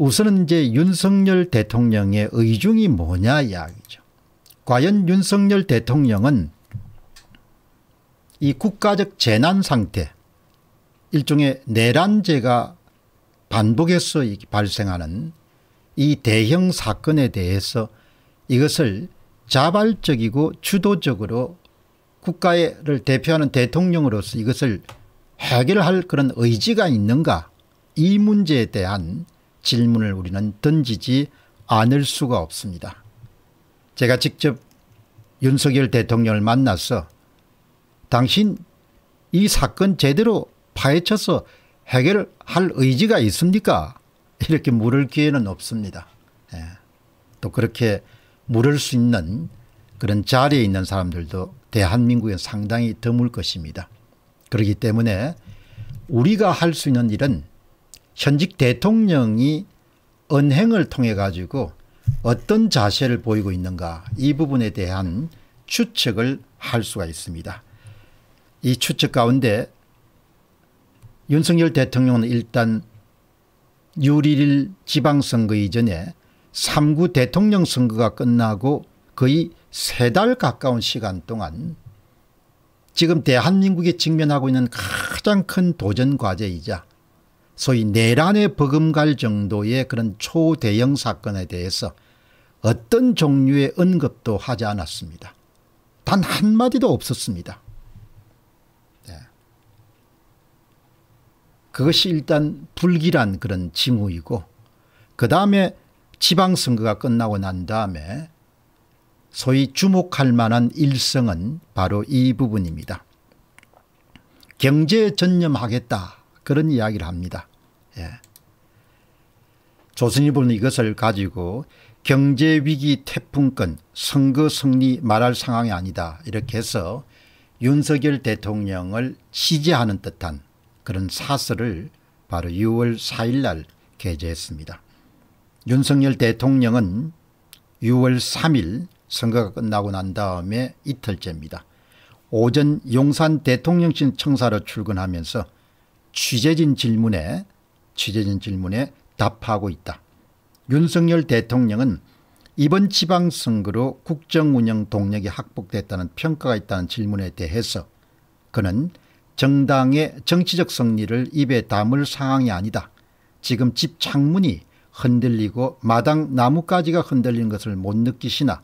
우선은 이제 윤석열 대통령의 의중이 뭐냐 이야기죠. 과연 윤석열 대통령은 이 국가적 재난 상태 일종의 내란제가 반복해서 발생하는 이 대형 사건에 대해서 이것을 자발적이고 주도적으로 국가를 대표하는 대통령으로서 이것을 해결할 그런 의지가 있는가 이 문제에 대한 질문을 우리는 던지지 않을 수가 없습니다. 제가 직접 윤석열 대통령을 만나서 당신 이 사건 제대로 파헤쳐서 해결할 의지가 있습니까? 이렇게 물을 기회는 없습니다. 예. 또 그렇게 물을 수 있는 그런 자리에 있는 사람들도 대한민국에 상당히 드물 것입니다. 그렇기 때문에 우리가 할 수 있는 일은 현직 대통령이 언행을 통해 가지고 어떤 자세를 보이고 있는가 이 부분에 대한 추측을 할 수가 있습니다. 이 추측 가운데 윤석열 대통령은 일단 6월 일 지방선거 이전에 3구 대통령 선거가 끝나고 거의 세 달 가까운 시간 동안 지금 대한민국이 직면하고 있는 가장 큰 도전 과제이자 소위 내란에 버금갈 정도의 그런 초대형 사건에 대해서 어떤 종류의 언급도 하지 않았습니다. 단 한마디도 없었습니다. 네. 그것이 일단 불길한 그런 징후이고 그 다음에 지방선거가 끝나고 난 다음에 소위 주목할 만한 일성은 바로 이 부분입니다. 경제에 전념하겠다 그런 이야기를 합니다. 예. 조선일보는 이것을 가지고 경제위기 태풍권 선거 승리 말할 상황이 아니다 이렇게 해서 윤석열 대통령을 지지하는 듯한 그런 사설을 바로 6월 4일 날 게재했습니다. 윤석열 대통령은 6월 3일 선거가 끝나고 난 다음에 이틀째입니다. 오전 용산 대통령실 청사로 출근하면서 취재진 질문에 취재진 질문에 답하고 있다. 윤석열 대통령은 이번 지방선거로 국정운영 동력이 확보됐다는 평가가 있다는 질문에 대해서 그는 정당의 정치적 승리를 입에 담을 상황이 아니다. 지금 집 창문이 흔들리고 마당 나뭇가지가 흔들리는 것을 못 느끼시나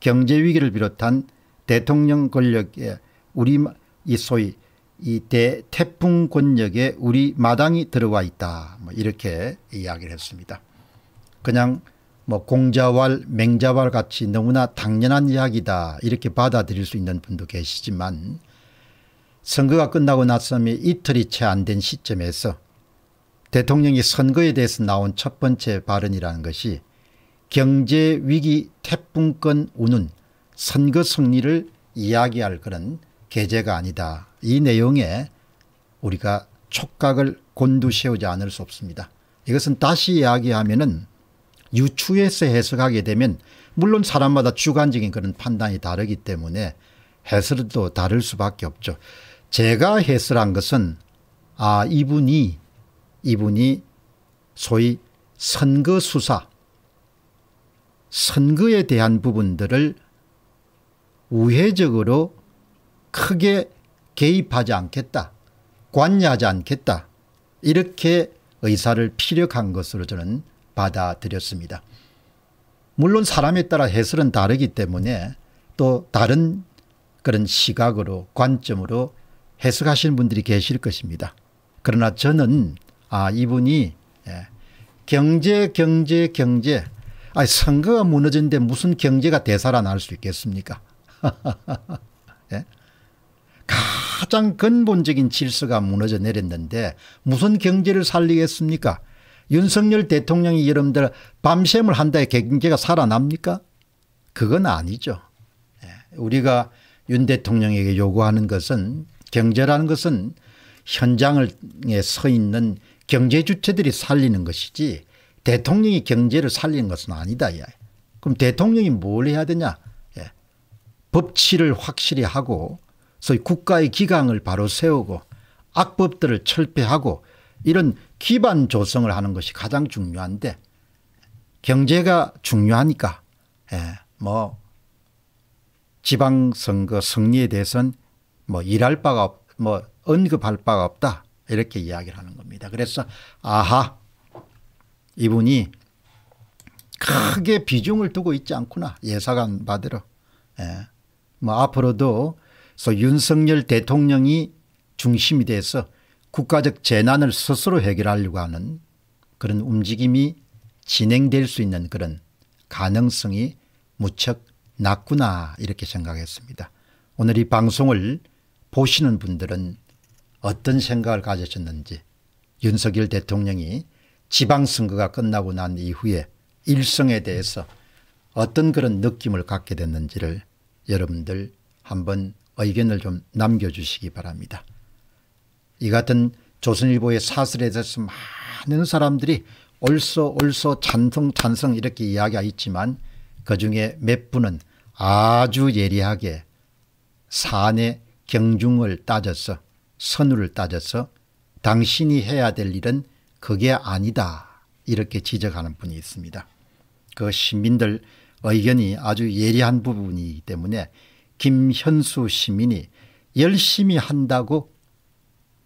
경제위기를 비롯한 대통령 권력에 우리 이 소위 이대 태풍 권역에 우리 마당이 들어와 있다. 뭐 이렇게 이야기를 했습니다. 그냥 뭐 공자왈 맹자왈 같이 너무나 당연한 이야기다 이렇게 받아들일 수 있는 분도 계시지만 선거가 끝나고 났음이 이틀이 채 안 된 시점에서 대통령이 선거에 대해서 나온 첫 번째 발언이라는 것이 경제 위기 태풍권 우는 선거 승리를 이야기할 그런 계제가 아니다 이 내용에 우리가 촉각을 곤두세우지 않을 수 없습니다. 이것은 다시 이야기하면은 유추에서 해석하게 되면 물론 사람마다 주관적인 그런 판단이 다르기 때문에 해설도 다를 수밖에 없죠. 제가 해설한 것은 아 이분이 이분이 소위 선거 수사 선거에 대한 부분들을 우회적으로 크게 개입하지 않겠다. 관여하지 않겠다. 이렇게 의사를 피력한 것으로 저는 받아들였습니다. 물론 사람에 따라 해설은 다르기 때문에 또 다른 그런 시각으로 관점으로 해석하시는 분들이 계실 것입니다. 그러나 저는 아 이분이 예, 경제 경제 경제 아 선거가 무너진데 무슨 경제가 되살아날 수 있겠습니까 예? 가장 근본적인 질서가 무너져 내렸는데 무슨 경제를 살리겠습니까 윤석열 대통령이 여러분들 밤샘을 한다에 경제가 살아납니까 그건 아니죠. 예, 우리가 윤 대통령에게 요구하는 것은 경제라는 것은 현장에 서 있는 경제 주체들이 살리는 것이지 대통령이 경제를 살리는 것은 아니다. 그럼 대통령이 뭘 해야 되냐. 예, 법치를 확실히 하고 소위 국가의 기강을 바로 세우고 악법들을 철폐하고 이런 기반 조성을 하는 것이 가장 중요한데 경제가 중요하니까 예, 뭐 지방선거 승리에 대해서는 뭐 일할 바가 없, 뭐 언급할 바가 없다 이렇게 이야기를 하는 겁니다. 그래서 아하 이분이 크게 비중을 두고 있지 않구나 예상한 바대로 예. 뭐 앞으로도 그래서 윤석열 대통령이 중심이 돼서 국가적 재난을 스스로 해결하려고 하는 그런 움직임이 진행될 수 있는 그런 가능성이 무척 낮구나 이렇게 생각했습니다. 오늘 이 방송을 보시는 분들은 어떤 생각을 가졌는지 윤석열 대통령이 지방선거가 끝나고 난 이후에 일성에 대해서 어떤 그런 느낌을 갖게 됐는지를 여러분들 한번 의견을 어, 좀 남겨주시기 바랍니다. 이 같은 조선일보의 사설에 대해서 많은 사람들이 올소 올소 찬성 찬성 이렇게 이야기가 있지만 그 중에 몇 분은 아주 예리하게 산의 경중을 따져서 선우를 따져서 당신이 해야 될 일은 그게 아니다 이렇게 지적하는 분이 있습니다. 그 시민들 의견이 아주 예리한 부분이기 때문에 김현수 시민이 열심히 한다고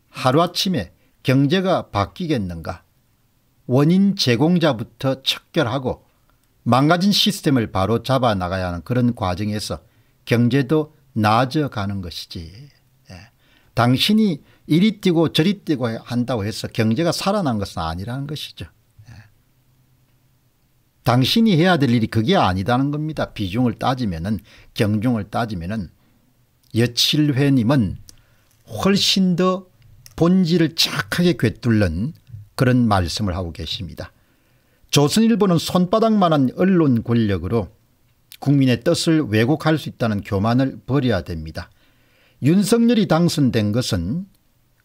하루아침에 경제가 바뀌겠는가 원인 제공자부터 척결하고 망가진 시스템을 바로 잡아 나가야 하는 그런 과정에서 경제도 나아져가는 것이지 예. 당신이 이리 뛰고 저리 뛰고 한다고 해서 경제가 살아난 것은 아니라는 것이죠. 당신이 해야 될 일이 그게 아니다는 겁니다. 비중을 따지면은 경중을 따지면은 여칠회님은 훨씬 더 본질을 착하게 꿰뚫는 그런 말씀을 하고 계십니다. 조선일보는 손바닥만한 언론 권력으로 국민의 뜻을 왜곡할 수 있다는 교만을 버려야 됩니다. 윤석열이 당선된 것은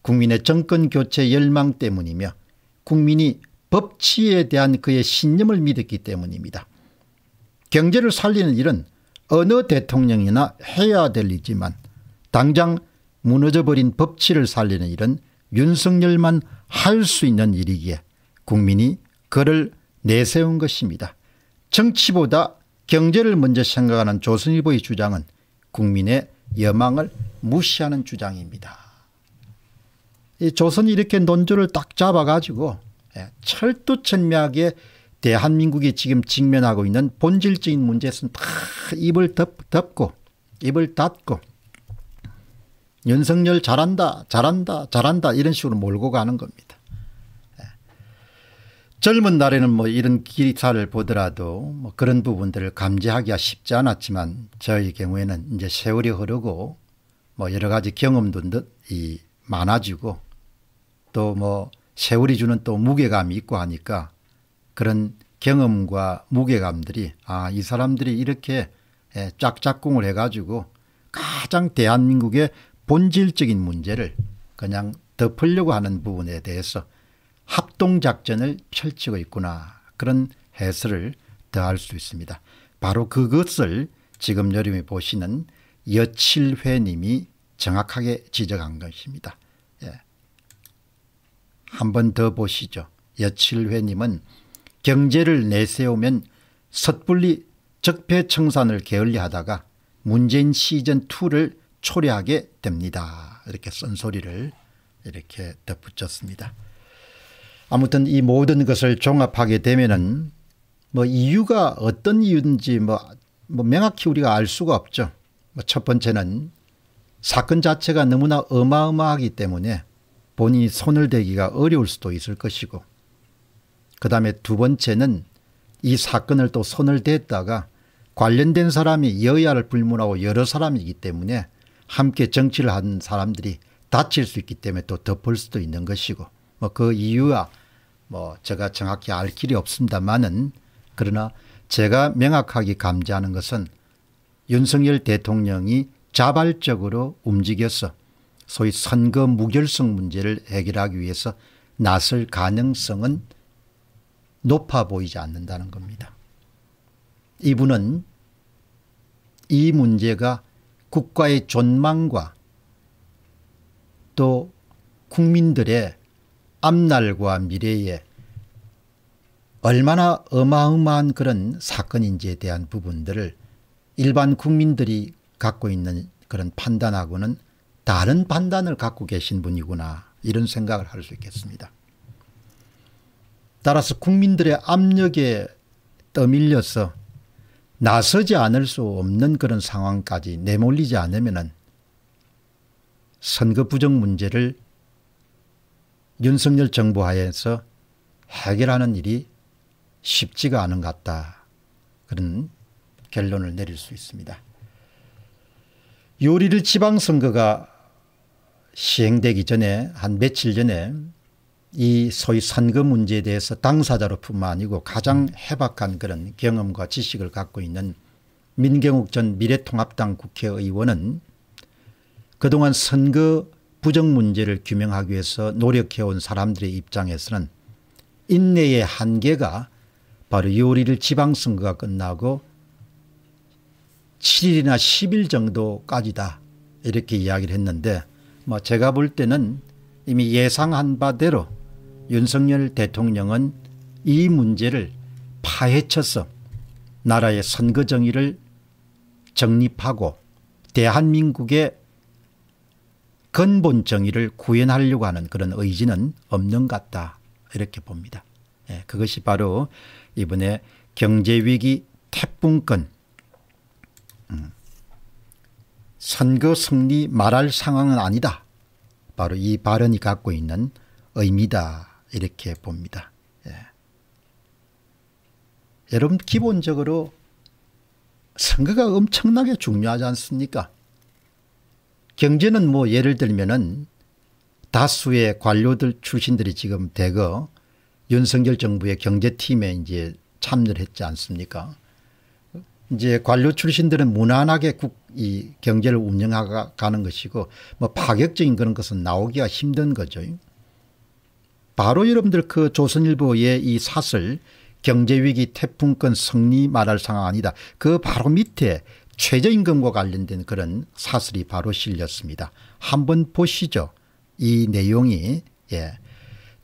국민의 정권 교체 열망 때문이며 국민이 법치에 대한 그의 신념을 믿었기 때문입니다. 경제를 살리는 일은 어느 대통령이나 해야 될 일이지만 당장 무너져버린 법치를 살리는 일은 윤석열만 할 수 있는 일이기에 국민이 그를 내세운 것입니다. 정치보다 경제를 먼저 생각하는 조선일보의 주장은 국민의 여망을 무시하는 주장입니다. 조선이 이렇게 논조를 딱 잡아가지고 예, 철도 천막에 대한민국이 지금 직면하고 있는 본질적인 문제에서는 다 입을 덮, 덮고 입을 닫고 연성열 잘한다 잘한다 잘한다 이런 식으로 몰고 가는 겁니다. 예. 젊은 날에는 뭐 이런 기사를 보더라도 뭐 그런 부분들을 감지하기가 쉽지 않았지만 저의 경우에는 이제 세월이 흐르고 뭐 여러 가지 경험도 이 많아지고 또뭐 세월이 주는 또 무게감이 있고 하니까 그런 경험과 무게감들이 아, 이 사람들이 이렇게 짝짝꿍을 예, 해가지고 가장 대한민국의 본질적인 문제를 그냥 덮으려고 하는 부분에 대해서 합동작전을 펼치고 있구나 그런 해설을 더할 수 있습니다. 바로 그것을 지금 여름에 보시는 여칠회님이 정확하게 지적한 것입니다. 한번더 보시죠. 여칠회님은 경제를 내세우면 섣불리 적폐청산을 게을리하다가 문재인 시즌2를 초래하게 됩니다. 이렇게 쓴소리를 이렇게 덧붙였습니다. 아무튼 이 모든 것을 종합하게 되면은 뭐 이유가 어떤 이유인지 뭐, 뭐 명확히 우리가 알 수가 없죠. 뭐첫 번째는 사건 자체가 너무나 어마어마하기 때문에 본인이 손을 대기가 어려울 수도 있을 것이고 그 다음에 두 번째는 이 사건을 또 손을 댔다가 관련된 사람이 여야를 불문하고 여러 사람이기 때문에 함께 정치를 하는 사람들이 다칠 수 있기 때문에 또 덮을 수도 있는 것이고 뭐 그 이유와 뭐 제가 정확히 알 길이 없습니다만은 그러나 제가 명확하게 감지하는 것은 윤석열 대통령이 자발적으로 움직였어 소위 선거 무결성 문제를 해결하기 위해서 나설 가능성은 높아 보이지 않는다는 겁니다. 이분은 이 문제가 국가의 존망과 또 국민들의 앞날과 미래에 얼마나 어마어마한 그런 사건인지에 대한 부분들을 일반 국민들이 갖고 있는 그런 판단하고는 다른 판단을 갖고 계신 분이구나 이런 생각을 할 수 있겠습니다. 따라서 국민들의 압력에 떠밀려서 나서지 않을 수 없는 그런 상황까지 내몰리지 않으면 선거 부정 문제를 윤석열 정부 하에서 해결하는 일이 쉽지가 않은 것 같다. 그런 결론을 내릴 수 있습니다. 요리를 지방선거가 시행되기 전에 한 며칠 전에 이 소위 선거 문제에 대해서 당사자로뿐만 아니고 가장 음. 해박한 그런 경험과 지식을 갖고 있는 민경욱 전 미래통합당 국회의원은 그동안 선거 부정 문제를 규명하기 위해서 노력해온 사람들의 입장에서는 인내의 한계가 바로 요리를 지방선거가 끝나고 7일이나 10일 정도까지다 이렇게 이야기를 했는데 뭐 제가 볼 때는 이미 예상한 바대로 윤석열 대통령은 이 문제를 파헤쳐서 나라의 선거 정의를 정립하고 대한민국의 근본 정의를 구현하려고 하는 그런 의지는 없는 것 같다 이렇게 봅니다. 예, 그것이 바로 이번에 경제위기 태풍권 선거 승리 말할 상황은 아니다. 바로 이 발언이 갖고 있는 의미다. 이렇게 봅니다. 예. 여러분 기본적으로 선거가 엄청나게 중요하지 않습니까? 경제는 뭐 예를 들면은 다수의 관료들 출신들이 지금 대거 윤석열 정부의 경제팀에 이제 참여를 했지 않습니까? 이제 관료 출신들은 무난하게 국, 이 경제를 운영하가는 것이고 뭐 파격적인 그런 것은 나오기가 힘든 거죠. 바로 여러분들 그 조선일보의 이 사슬 경제위기 태풍권 승리 말할 상황 아니다. 그 바로 밑에 최저임금과 관련된 그런 사슬이 바로 실렸습니다. 한번 보시죠. 이 내용이 예.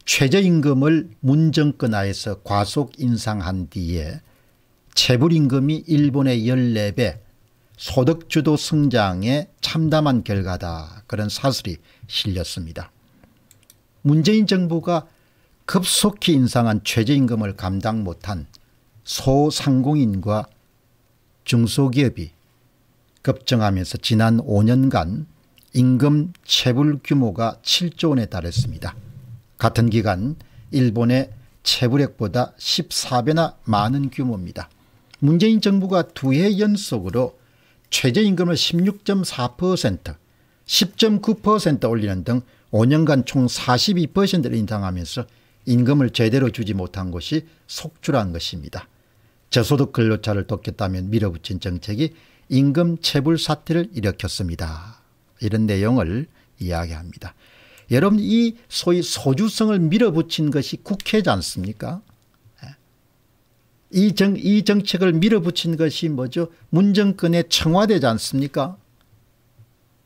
최저임금을 문정권 하에서 과속 인상한 뒤에 재불임금이 일본의 14배 소득주도 성장에 참담한 결과다. 그런 사설이 실렸습니다. 문재인 정부가 급속히 인상한 최저임금을 감당 못한 소상공인과 중소기업이 급증하면서 지난 5년간 임금 체불 규모가 7조 원에 달했습니다. 같은 기간 일본의 체불액보다 14배나 많은 규모입니다. 문재인 정부가 두 해 연속으로 최저임금을 16.4%, 10.9% 올리는 등 5년간 총 42%를 인상하면서 임금을 제대로 주지 못한 것이 속출한 것입니다. 저소득 근로자를 돕겠다면 밀어붙인 정책이 임금 체불 사태를 일으켰습니다. 이런 내용을 이야기합니다. 여러분 이 소위 소주성을 밀어붙인 것이 국회지 않습니까? 이, 정, 이 정책을 밀어붙인 것이 뭐죠? 문정권의 청와대지 않습니까?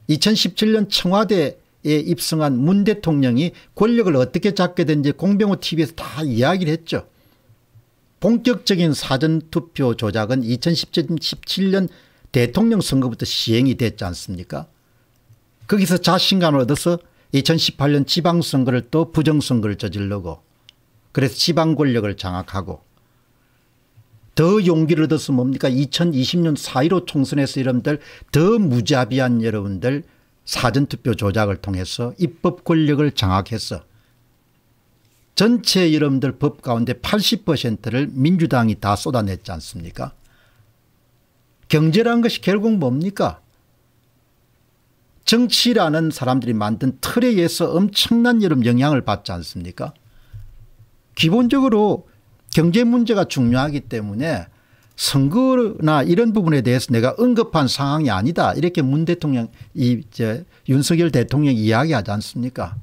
2017년 청와대에 입성한 문 대통령이 권력을 어떻게 잡게 된지 공병호 TV에서 다 이야기를 했죠. 본격적인 사전투표 조작은 2017년 대통령 선거부터 시행이 됐지 않습니까? 거기서 자신감을 얻어서 2018년 지방선거를 또 부정선거를 저질르고 그래서 지방 권력을 장악하고 더 용기를 얻어면 뭡니까 2020년 4.15 총선에서 여러분들 더 무자비한 여러분들 사전투표 조작을 통해서 입법 권력을 장악해서 전체 여러분들 법 가운데 80%를 민주당이 다 쏟아냈지 않습니까 경제란 것이 결국 뭡니까 정치라는 사람들이 만든 틀에 의해서 엄청난 여름 영향을 받지 않습니까 기본적으로 경제 문제가 중요하기 때문에 선거나 이런 부분에 대해서 내가 언급한 상황이 아니다. 이렇게 문 대통령, 이, 제 윤석열 대통령 이야기하지 않습니까?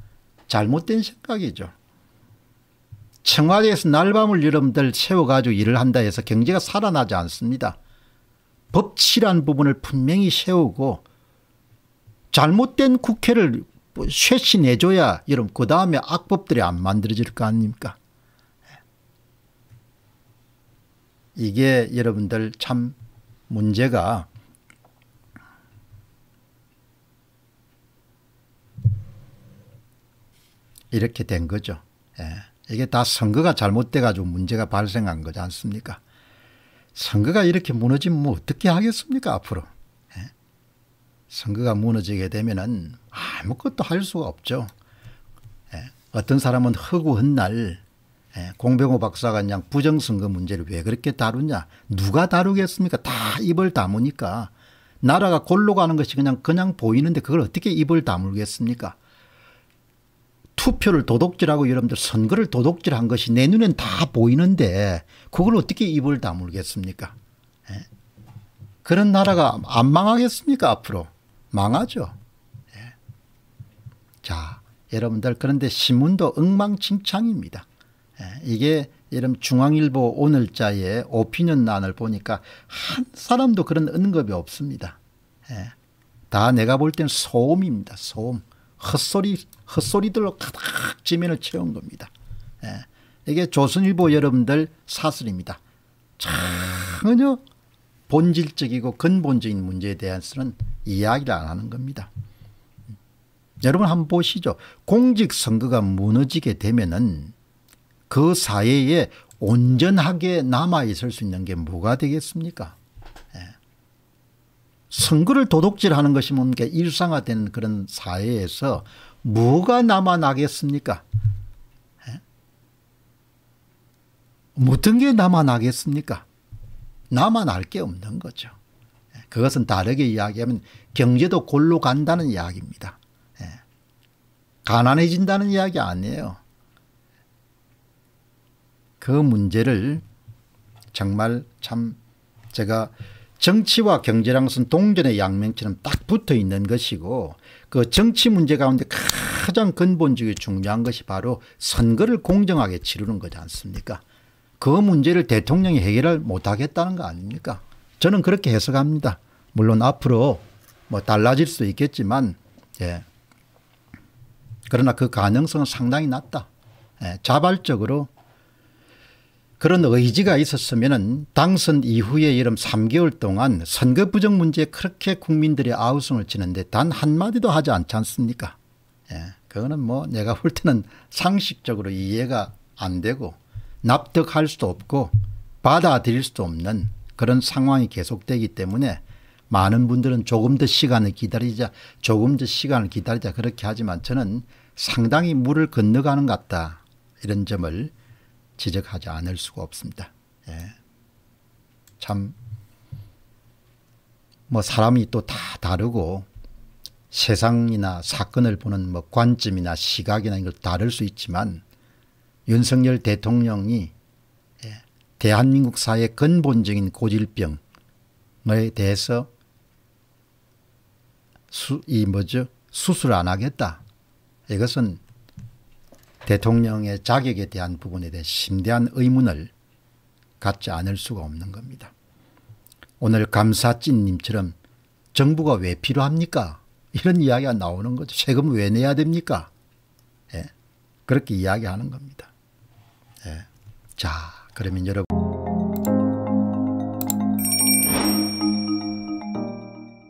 잘못된 생각이죠. 청와대에서 날밤을 여러분들 세워가지고 일을 한다 해서 경제가 살아나지 않습니다. 법치란 부분을 분명히 세우고 잘못된 국회를 뭐 쇄신해줘야 여러분 그 다음에 악법들이 안 만들어질 거 아닙니까? 이게 여러분들 참 문제가 이렇게 된 거죠. 예. 이게 다 선거가 잘못돼가지고 문제가 발생한 거지 않습니까? 선거가 이렇게 무너지면 뭐 어떻게 하겠습니까 앞으로? 예. 선거가 무너지게 되면은 아무것도 할 수가 없죠. 예. 어떤 사람은 허구헌날 예, 공병호 박사가 그냥 부정선거 문제를 왜 그렇게 다루냐. 누가 다루겠습니까? 다 입을 다무니까. 나라가 골로 가는 것이 그냥 그냥 보이는데 그걸 어떻게 입을 다물겠습니까? 투표를 도둑질하고 여러분들 선거를 도둑질한 것이 내 눈엔 다 보이는데 그걸 어떻게 입을 다물겠습니까? 예? 그런 나라가 안 망하겠습니까 앞으로? 망하죠. 예. 자 여러분들 그런데 신문도 엉망진창입니다. 예, 이게 예를 중앙일보 오늘자의 오피니언란을 보니까 한 사람도 그런 언급이 없습니다. 예, 다 내가 볼 때는 소음입니다. 소음. 헛소리, 헛소리들로 가득 지면을 채운 겁니다. 예, 이게 조선일보 여러분들 사슬입니다. 전혀 본질적이고 근본적인 문제에 대해서는 이야기를 안 하는 겁니다. 여러분 한번 보시죠. 공직선거가 무너지게 되면은 그 사회에 온전하게 남아 있을 수 있는 게 뭐가 되겠습니까? 예. 선거를 도둑질하는 것이 뭔가 일상화된 그런 사회에서 뭐가 남아 나겠습니까? 예. 어떤 게 남아 나겠습니까? 남아 날게 없는 거죠. 예. 그것은 다르게 이야기하면 경제도 골로 간다는 이야기입니다. 예. 가난해진다는 이야기 아니에요. 그 문제를 정말 참 제가 정치와 경제랑는 것은 동전의 양면처럼 딱 붙어 있는 것이고 그 정치 문제 가운데 가장 근본적이 중요한 것이 바로 선거를 공정하게 치르는 거지 않습니까 그 문제를 대통령이 해결을 못하겠다는 거 아닙니까 저는 그렇게 해석합니다 물론 앞으로 뭐 달라질 수 있겠지만 예. 그러나 그 가능성은 상당히 낮다 예. 자발적으로 그런 의지가 있었으면 당선 이후에 이름 3개월 동안 선거 부정 문제에 그렇게 국민들이 아우성을 치는데 단 한마디도 하지 않지 않습니까 예, 그거는 뭐 내가 볼 때는 상식적으로 이해가 안 되고 납득할 수도 없고 받아들일 수도 없는 그런 상황이 계속되기 때문에 많은 분들은 조금 더 시간을 기다리자 조금 더 시간을 기다리자 그렇게 하지만 저는 상당히 물을 건너가는 것 같다 이런 점을 지적하지 않을 수가 없습니다. 예. 참, 뭐 사람이 또 다 다르고 세상이나 사건을 보는 뭐 관점이나 시각이나 이걸 다를 수 있지만 윤석열 대통령이 예. 대한민국 사회 근본적인 고질병에 대해서 수, 이 뭐죠? 수술 안 하겠다. 이것은 대통령의 자격에 대한 부분에 대해 심대한 의문을 갖지 않을 수가 없는 겁니다. 오늘 감사찐님처럼 정부가 왜 필요합니까? 이런 이야기가 나오는 거죠. 세금 왜 내야 됩니까? 예. 그렇게 이야기하는 겁니다. 예. 자, 그러면 여러분.